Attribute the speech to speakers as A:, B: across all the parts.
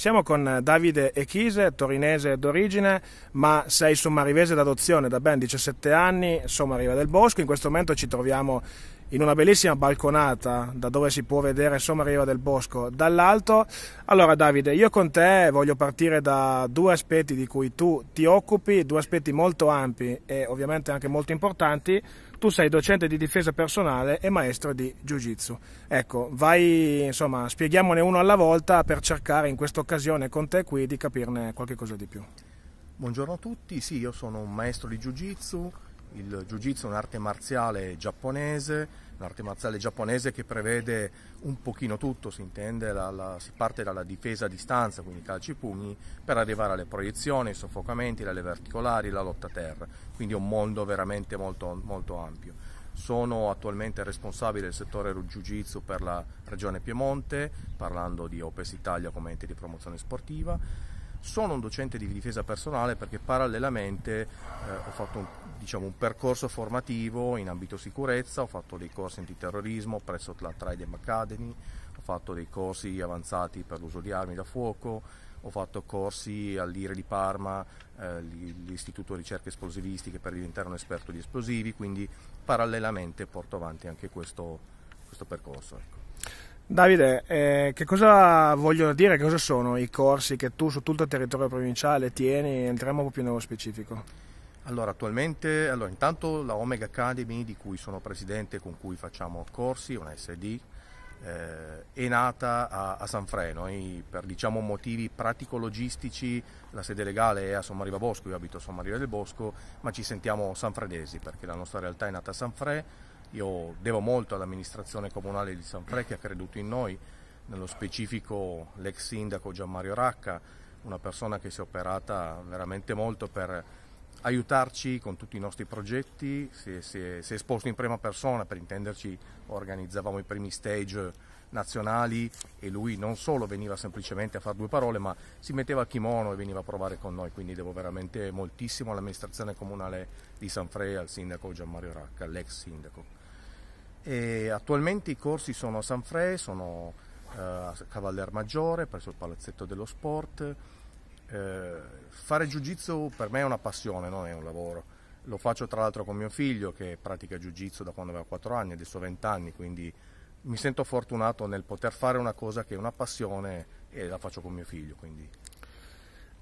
A: Siamo con Davide Echise, torinese d'origine, ma sei sommarivese d'adozione da ben 17 anni, sommariva del Bosco. In questo momento ci troviamo in una bellissima balconata da dove si può vedere Sommariva del Bosco dall'alto. Allora Davide, io con te voglio partire da due aspetti di cui tu ti occupi, due aspetti molto ampi e ovviamente anche molto importanti tu sei docente di difesa personale e maestro di jiu-jitsu. Ecco, vai, insomma, spieghiamone uno alla volta per cercare in questa occasione con te qui di capirne qualche cosa di più. Buongiorno a tutti, sì, io
B: sono un maestro di jiu-jitsu, il jiu-jitsu è un'arte marziale giapponese, un'arte marziale giapponese che prevede un pochino tutto, si intende, la, la, si parte dalla difesa a distanza, quindi calci e pugni, per arrivare alle proiezioni, ai soffocamenti, alle verticolari, alla lotta a terra, quindi è un mondo veramente molto, molto ampio. Sono attualmente responsabile del settore Jiu-Jitsu per la regione Piemonte, parlando di Opes Italia come ente di promozione sportiva. Sono un docente di difesa personale perché parallelamente eh, ho fatto un diciamo, un percorso formativo in ambito sicurezza, ho fatto dei corsi antiterrorismo presso la Trident Academy, ho fatto dei corsi avanzati per l'uso di armi da fuoco, ho fatto corsi all'IRE di Parma, eh, l'Istituto di Ricerche Esplosivistiche per diventare un esperto di esplosivi, quindi parallelamente porto avanti anche questo, questo percorso. Ecco.
A: Davide, eh, che cosa vogliono dire, cosa sono i corsi che tu su tutto il territorio provinciale tieni? Entriamo un po' più nello specifico.
B: Allora, attualmente, allora, intanto la Omega Academy, di cui sono presidente, con cui facciamo corsi, una SD, eh, è nata a, a, San Noi, per diciamo, motivi pratico-logistici, la sede legale è a Sommariva Bosco, io abito a Sommariva del Bosco, ma ci sentiamo sanfredesi perché la nostra realtà è nata a Sanfre. Io devo molto all'amministrazione comunale di Sanfre che ha creduto in noi, nello specifico l'ex sindaco Gianmario Racca, una persona che si è operata veramente molto per aiutarci con tutti i nostri progetti, si è, si, è, si è, esposto in prima persona, per intenderci organizzavamo i primi stage nazionali e lui non solo veniva semplicemente a fare due parole ma si metteva a kimono e veniva a provare con noi, quindi devo veramente moltissimo all'amministrazione comunale di San Fre al sindaco Gianmario Racca, l'ex sindaco. E attualmente i corsi sono a San Fre, sono eh, a Cavaller Maggiore presso il Palazzetto dello Sport, eh, fare jiu-jitsu per me è una passione, non è un lavoro. Lo faccio tra l'altro con mio figlio che pratica jiu-jitsu da quando aveva 4 anni, adesso 20 anni, quindi mi sento fortunato nel poter fare una cosa che è una passione e la faccio con mio figlio. Quindi.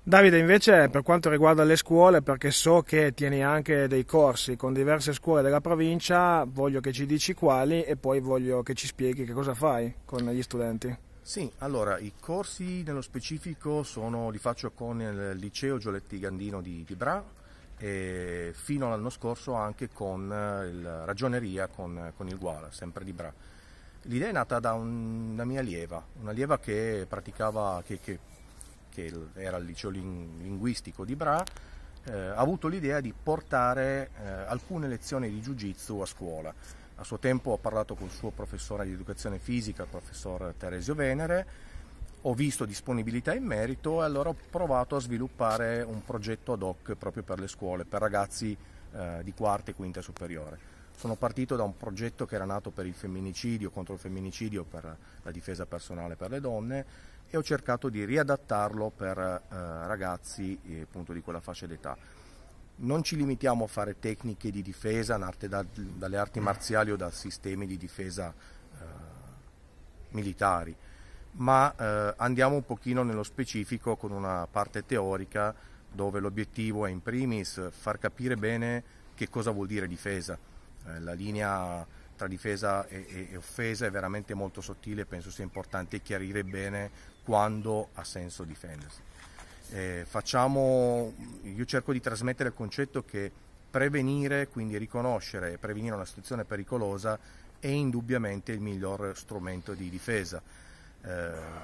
A: Davide, invece per quanto riguarda le scuole, perché so che tieni anche dei corsi con diverse scuole della provincia, voglio che ci dici quali e poi voglio che ci spieghi che cosa fai con gli studenti. Sì, allora i corsi
B: nello specifico sono, li faccio con il liceo Gioletti Gandino di, di Bra e fino all'anno scorso anche con eh, il ragioneria con, eh, con il Guala, sempre di Bra. L'idea è nata da un, una mia allieva, una allieva che praticava, che, che, che era al liceo linguistico di Bra, eh, ha avuto l'idea di portare eh, alcune lezioni di Jiu Jitsu a scuola a suo tempo ho parlato con il suo professore di educazione fisica, il professor Teresio Venere, ho visto disponibilità in merito e allora ho provato a sviluppare un progetto ad hoc proprio per le scuole, per ragazzi eh, di quarta e quinta superiore. Sono partito da un progetto che era nato per il femminicidio, contro il femminicidio, per la difesa personale per le donne e ho cercato di riadattarlo per eh, ragazzi eh, appunto di quella fascia d'età non ci limitiamo a fare tecniche di difesa da, dalle arti marziali o da sistemi di difesa eh, militari, ma eh, andiamo un pochino nello specifico con una parte teorica dove l'obiettivo è in primis far capire bene che cosa vuol dire difesa. Eh, la linea tra difesa e, e, e offesa è veramente molto sottile e penso sia importante chiarire bene quando ha senso difendersi. Eh, facciamo, io cerco di trasmettere il concetto che prevenire, quindi riconoscere e prevenire una situazione pericolosa è indubbiamente il miglior strumento di difesa. Eh,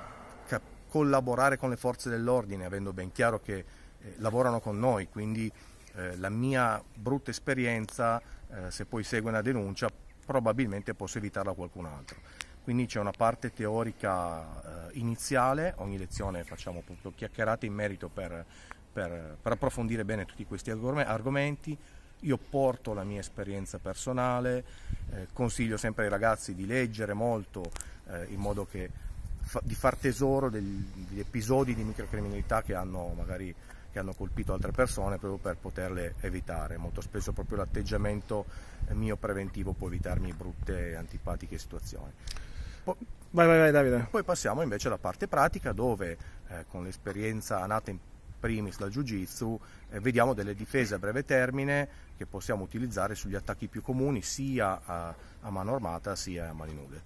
B: collaborare con le forze dell'ordine, avendo ben chiaro che eh, lavorano con noi, quindi eh, la mia brutta esperienza, eh, se poi segue una denuncia, probabilmente posso evitarla a qualcun altro. Quindi c'è una parte teorica eh, iniziale, ogni lezione facciamo appunto chiacchierate in merito per, per, per approfondire bene tutti questi argomenti, io porto la mia esperienza personale, eh, consiglio sempre ai ragazzi di leggere molto eh, in modo che fa, di far tesoro degli, degli episodi di microcriminalità che hanno magari che hanno colpito altre persone proprio per poterle evitare. Molto spesso proprio l'atteggiamento eh, mio preventivo può evitarmi brutte e antipatiche situazioni. Vai, vai, vai Davide. Poi passiamo invece alla parte pratica dove eh, con l'esperienza nata in primis dal Jiu-Jitsu eh, vediamo delle difese a breve termine che possiamo utilizzare sugli attacchi più comuni sia a, a mano armata sia a mani nude.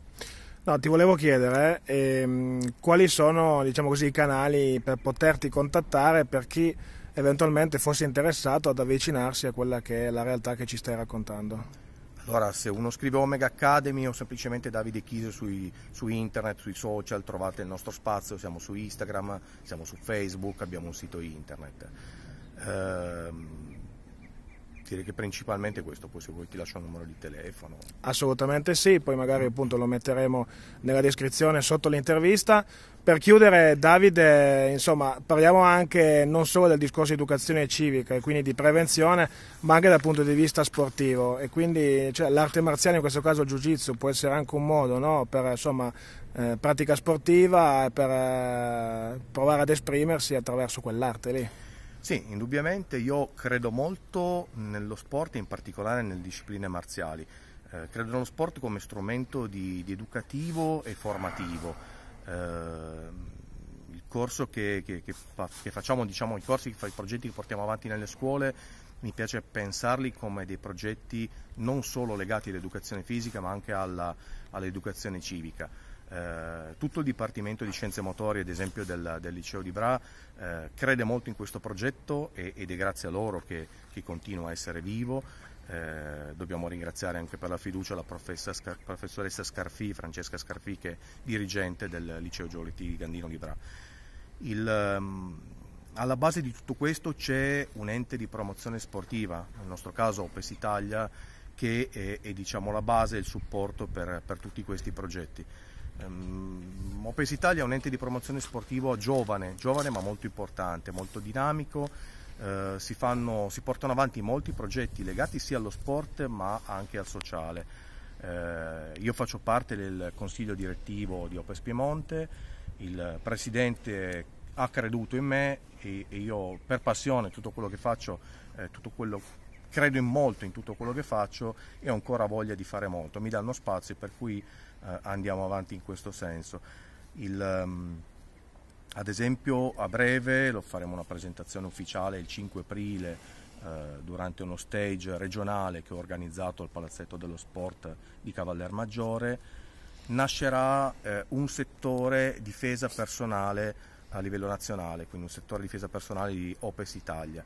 A: No, ti volevo chiedere ehm, quali sono diciamo così, i canali per poterti contattare per chi eventualmente fosse interessato ad avvicinarsi a quella che è la realtà che ci stai raccontando. Allora, se uno scrive Omega Academy
B: o semplicemente Davide Chise sui, su internet, sui social, trovate il nostro spazio, siamo su Instagram, siamo su Facebook, abbiamo un sito internet. Eh, direi che principalmente questo, poi se vuoi ti lascio un numero di telefono.
A: Assolutamente sì, poi magari appunto lo metteremo nella descrizione sotto l'intervista. Per chiudere Davide, insomma, parliamo anche non solo del discorso di educazione civica e quindi di prevenzione, ma anche dal punto di vista sportivo e quindi cioè, l'arte marziale, in questo caso il jiu-jitsu, può essere anche un modo no, per insomma, eh, pratica sportiva e per eh, provare ad esprimersi attraverso quell'arte lì. Sì, indubbiamente io credo
B: molto nello sport e in particolare nelle discipline marziali. Eh, credo nello sport come strumento di, di educativo e formativo. Eh, che, che, che, che, facciamo, diciamo, i corsi, i progetti che portiamo avanti nelle scuole, mi piace pensarli come dei progetti non solo legati all'educazione fisica ma anche all'educazione civica. Eh, tutto il Dipartimento di Scienze Motorie, ad esempio del, del Liceo di Bra, eh, crede molto in questo progetto e, ed è grazie a loro che, che continua a essere vivo. Eh, dobbiamo ringraziare anche per la fiducia la professoressa Scarfì, Francesca Scarfì, che è dirigente del Liceo Giolitti di Gandino di Bra. Il, um, alla base di tutto questo c'è un ente di promozione sportiva, nel nostro caso Opes Italia, che è, è diciamo, la base e il supporto per, per tutti questi progetti. Um, Mopes Italia è un ente di promozione sportivo giovane, giovane ma molto importante, molto dinamico, uh, si, fanno, si, portano avanti molti progetti legati sia allo sport ma anche al sociale. Uh, io faccio parte del consiglio direttivo di Opes Piemonte, il presidente ha creduto in me e, e io per passione tutto quello che faccio, eh, tutto quello credo in molto in tutto quello che faccio e ho ancora voglia di fare molto, mi danno spazio per cui eh, andiamo avanti in questo senso. Il, um, ad esempio a breve lo faremo una presentazione ufficiale il 5 aprile eh, durante uno stage regionale che ho organizzato al Palazzetto dello Sport di Cavaller Maggiore, nascerà eh, un settore difesa personale a livello nazionale, quindi un settore difesa personale di Opes Italia.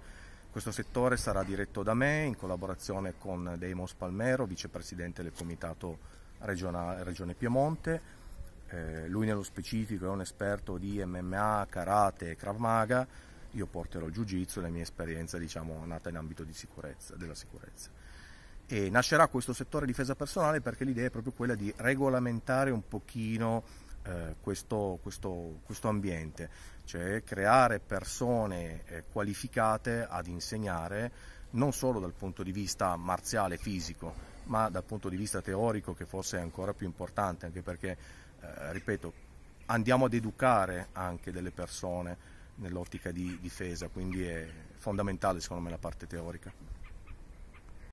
B: Questo settore sarà diretto da me in collaborazione con Deimos Palmero, vicepresidente del Comitato regiona, Regione Piemonte, eh, lui nello specifico è un esperto di MMA, karate e Krav Maga, io porterò il jiu-jitsu, la mia esperienza diciamo nata in ambito sicurezza, della sicurezza. E nascerà questo settore difesa personale perché l'idea è proprio quella di regolamentare un pochino eh, questo, questo, questo, ambiente, cioè creare persone eh, qualificate ad insegnare non solo dal punto di vista marziale, fisico, ma dal punto di vista teorico che forse è ancora più importante, anche perché, eh, ripeto, andiamo ad educare anche delle persone nell'ottica di difesa, quindi è fondamentale secondo me la parte teorica.